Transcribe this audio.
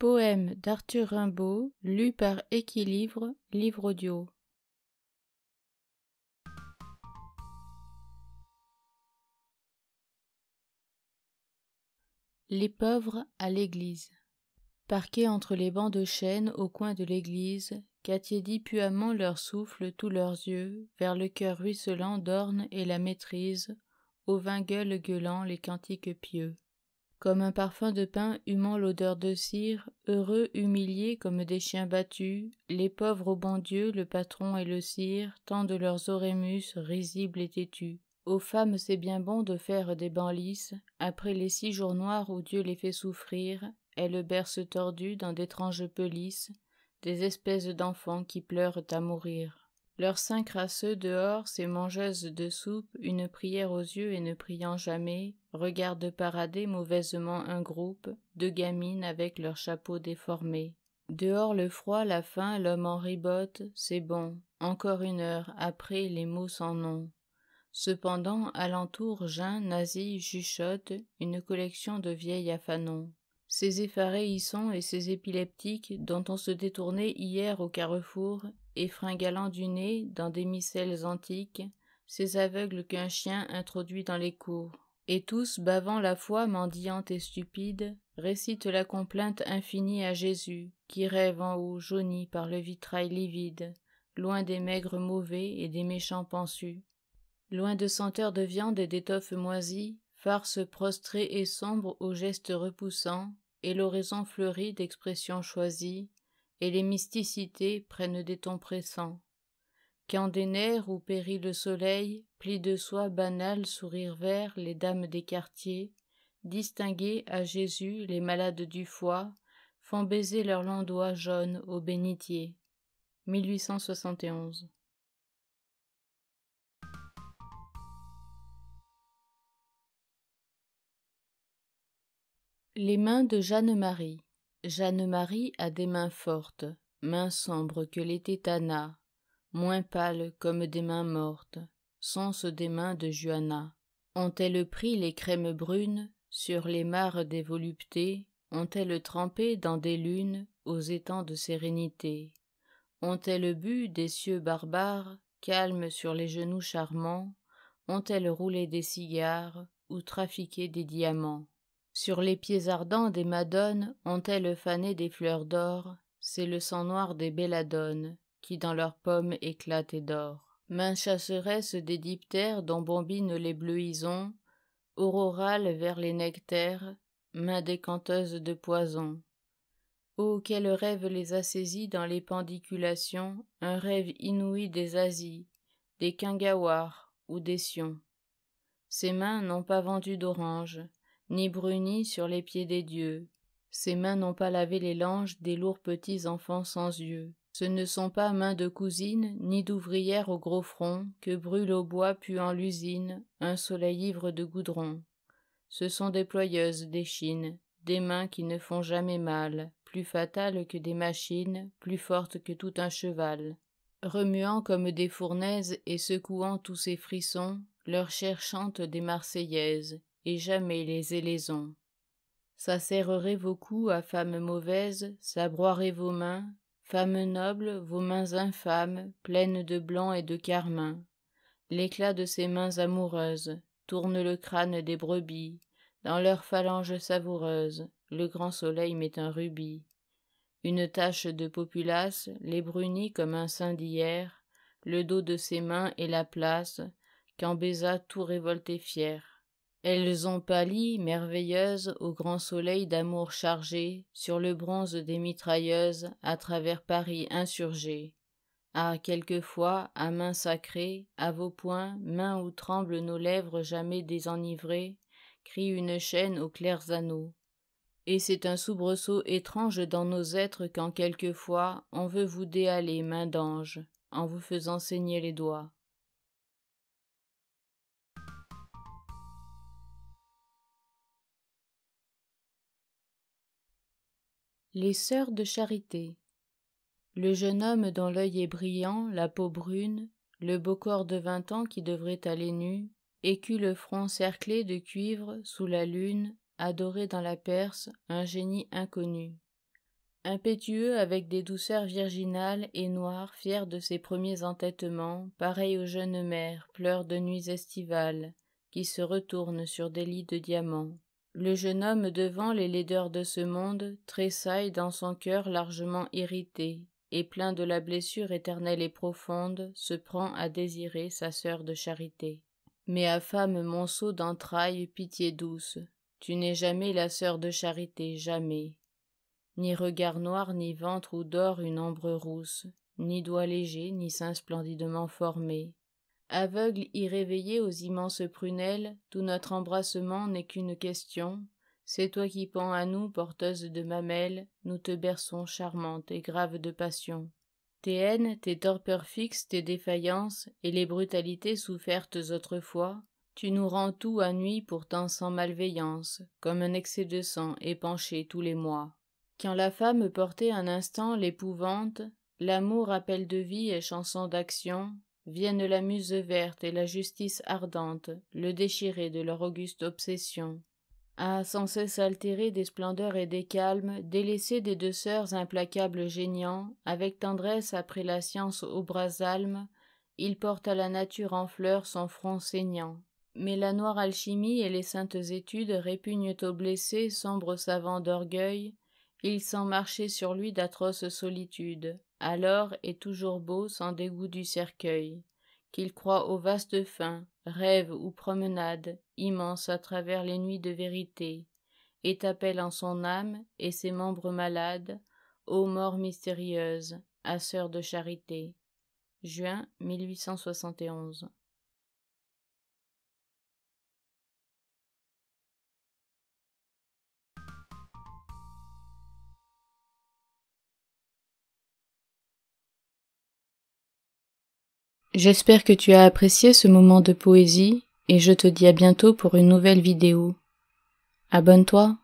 Poème d'Arthur Rimbaud, lu par Équilibre, livre audio. Les pauvres à l'église. Parqués entre les bancs de chêne au coin de l'église, qu'attiédit puamment leur souffle tous leurs yeux, vers le cœur ruisselant d'orne et la maîtrise, aux vin gueulant les cantiques pieux comme un parfum de pain humant l'odeur de cire, heureux, humiliés comme des chiens battus, les pauvres au bon Dieu, le patron et le cire, tendent leurs orémus, risibles et têtus. Aux femmes c'est bien bon de faire des bancs lisses, après les six jours noirs où Dieu les fait souffrir, elles bercent tordues dans d'étranges pelisses, des espèces d'enfants qui pleurent à mourir leurs cinq crasseux dehors, ces mangeuses de soupe, une prière aux yeux et ne priant jamais, regardent parader mauvaisement un groupe, de gamines avec leurs chapeaux déformés. Dehors le froid, la faim, l'homme en ribote, c'est bon, encore une heure, après les mots sans nom. Cependant, alentour, Jean, Nazi, chuchote, une collection de vieilles affanons. Ces effarés y sont et ces épileptiques, dont on se détournait hier au carrefour, et fringalant du nez dans des micelles antiques, ces aveugles qu'un chien introduit dans les cours, et tous, bavant la foi mendiante et stupide, récitent la complainte infinie à Jésus, qui rêve en haut, jauni par le vitrail livide, loin des maigres mauvais et des méchants pensus. Loin de senteurs de viande et d'étoffes moisies, farce prostrée et sombre aux gestes repoussants, et l'oraison fleurie d'expressions choisies, et les mysticités prennent des tons pressants. Quand des nerfs où périt le soleil, plis de soie banal sourire vert les dames des quartiers, distinguées à Jésus les malades du foie, font baiser leurs landois jaunes au bénitier. 1871 Les mains de Jeanne-Marie Jeanne-Marie a des mains fortes, mains sombres que les tétanas, moins pâles comme des mains mortes, sens des mains de Juana. Ont-elles pris les crèmes brunes sur les mares des voluptés Ont-elles trempé dans des lunes aux étangs de sérénité Ont-elles bu des cieux barbares, calmes sur les genoux charmants Ont-elles roulé des cigares ou trafiqué des diamants sur les pieds ardents des madones ont-elles fané des fleurs d'or, c'est le sang noir des belladones qui dans leurs pommes éclate et Mains chasseresses chasseresse des diptères dont bombinent les bleuisons, aurorales vers les nectaires, mains décanteuses de poison. Oh, quel rêve les a saisis dans les pendiculations, un rêve inouï des Asies, des Kingawars ou des Sions. Ces mains n'ont pas vendu d'oranges ni bruni sur les pieds des dieux. Ses mains n'ont pas lavé les langes des lourds petits enfants sans yeux. Ce ne sont pas mains de cousine, ni d'ouvrière au gros front, que brûle au bois puant l'usine, un soleil ivre de goudron. Ce sont des ployeuses d'échine, des mains qui ne font jamais mal, plus fatales que des machines, plus fortes que tout un cheval. Remuant comme des fournaises et secouant tous ses frissons, leur chair chante des Marseillaises, et jamais les élaisons. Ça serrerait vos coups à femmes mauvaises, broierait vos mains, femmes nobles, vos mains infâmes, pleines de blanc et de carmin. L'éclat de ces mains amoureuses tourne le crâne des brebis, dans leurs phalanges savoureuses, le grand soleil met un rubis. Une tache de populace les brunit comme un saint d'hier, le dos de ses mains et la place, qu'en baisa tout révolté fier. Elles ont pâli, merveilleuses, au grand soleil d'amour chargé, sur le bronze des mitrailleuses, à travers Paris insurgé. Ah, quelquefois, à mains sacrées, à vos poings, mains où tremblent nos lèvres jamais désenivrées, crie une chaîne aux clairs anneaux. Et c'est un soubresaut étrange dans nos êtres quand quelquefois on veut vous déhaler main d'ange, en vous faisant saigner les doigts. Les sœurs de charité. Le jeune homme dont l'œil est brillant, la peau brune, le beau corps de vingt ans qui devrait aller nu, Écut le front cerclé de cuivre sous la lune, adoré dans la Perse, un génie inconnu. Impétueux avec des douceurs virginales et noires, fier de ses premiers entêtements, pareil aux jeunes mères, pleurs de nuits estivales, qui se retournent sur des lits de diamants. Le jeune homme devant les laideurs de ce monde tressaille dans son cœur largement irrité, et plein de la blessure éternelle et profonde, se prend à désirer sa sœur de charité. Mais affame monceau d'entrailles, pitié douce, tu n'es jamais la sœur de charité, jamais. Ni regard noir, ni ventre où dort une ombre rousse, ni doigt léger, ni sein splendidement formé, Aveugle irréveillé aux immenses prunelles, tout notre embrassement n'est qu'une question. C'est toi qui pends à nous, porteuse de mamelles, nous te berçons charmante et grave de passion. Tes haines, tes torpeurs fixes, tes défaillances, et les brutalités souffertes autrefois, tu nous rends tout à nuit pourtant sans malveillance, comme un excès de sang épanché tous les mois. Quand la femme portait un instant l'épouvante, l'amour appel de vie et chanson d'action, viennent la muse verte et la justice ardente, le déchirer de leur auguste obsession. Ah, sans cesse altéré des splendeurs et des calmes, délaissé des deux sœurs implacables géniants, avec tendresse après la science aux bras almes, il porte à la nature en fleurs son front saignant. Mais la noire alchimie et les saintes études répugnent aux blessés, sombres savants d'orgueil, il sent marcher sur lui d'atroces solitudes alors est toujours beau sans dégoût du cercueil, qu'il croit aux vastes fins, rêves ou promenades, immense à travers les nuits de vérité, et appelle en son âme et ses membres malades, ô mort mystérieuse, à sœur de charité. Juin 1871 J'espère que tu as apprécié ce moment de poésie et je te dis à bientôt pour une nouvelle vidéo. Abonne-toi